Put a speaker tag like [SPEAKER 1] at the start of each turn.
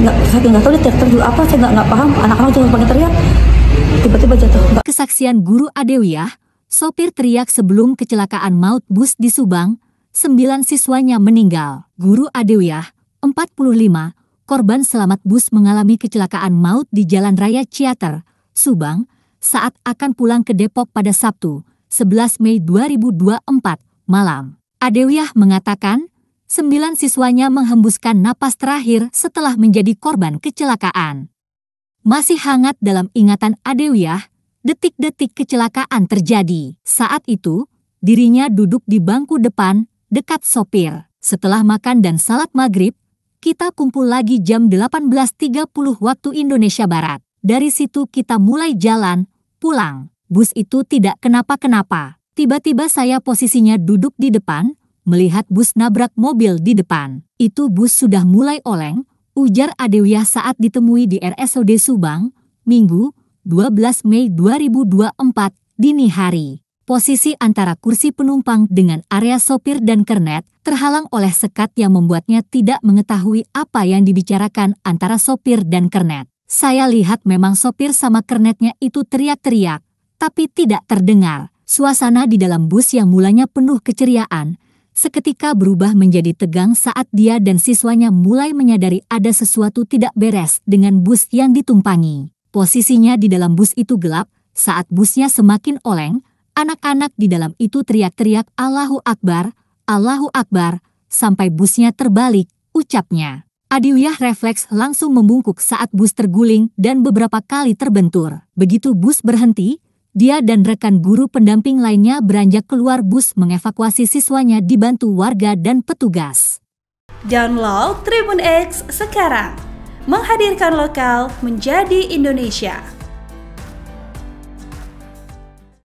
[SPEAKER 1] nggak saya nggak tahu dia teriak dulu apa saya nggak nggak paham anak-anak cuma pakai teriak tiba-tiba jatuh nggak. kesaksian guru Adewiyah sopir teriak sebelum kecelakaan maut bus di Subang sembilan siswanya meninggal guru Adewiyah 45 korban selamat bus mengalami kecelakaan maut di Jalan Raya Ciater Subang saat akan pulang ke Depok pada Sabtu 11 Mei 2024 malam Adewiyah mengatakan sembilan siswanya menghembuskan napas terakhir setelah menjadi korban kecelakaan. Masih hangat dalam ingatan Adewiyah, detik-detik kecelakaan terjadi. Saat itu, dirinya duduk di bangku depan, dekat sopir. Setelah makan dan salat maghrib, kita kumpul lagi jam 18.30 waktu Indonesia Barat. Dari situ kita mulai jalan, pulang. Bus itu tidak kenapa-kenapa. Tiba-tiba saya posisinya duduk di depan, melihat bus nabrak mobil di depan. Itu bus sudah mulai oleng, ujar Adewiyah saat ditemui di RSUD Subang, Minggu, 12 Mei 2024, dini hari. Posisi antara kursi penumpang dengan area sopir dan kernet terhalang oleh sekat yang membuatnya tidak mengetahui apa yang dibicarakan antara sopir dan kernet. Saya lihat memang sopir sama kernetnya itu teriak-teriak, tapi tidak terdengar. Suasana di dalam bus yang mulanya penuh keceriaan, seketika berubah menjadi tegang saat dia dan siswanya mulai menyadari ada sesuatu tidak beres dengan bus yang ditumpangi. Posisinya di dalam bus itu gelap, saat busnya semakin oleng, anak-anak di dalam itu teriak-teriak Allahu Akbar, Allahu Akbar, sampai busnya terbalik, ucapnya. Adiwiyah refleks langsung membungkuk saat bus terguling dan beberapa kali terbentur. Begitu bus berhenti, dia dan rekan guru pendamping lainnya beranjak keluar bus mengevakuasi siswanya dibantu warga dan petugas. Download Tribun X sekarang, menghadirkan lokal menjadi Indonesia.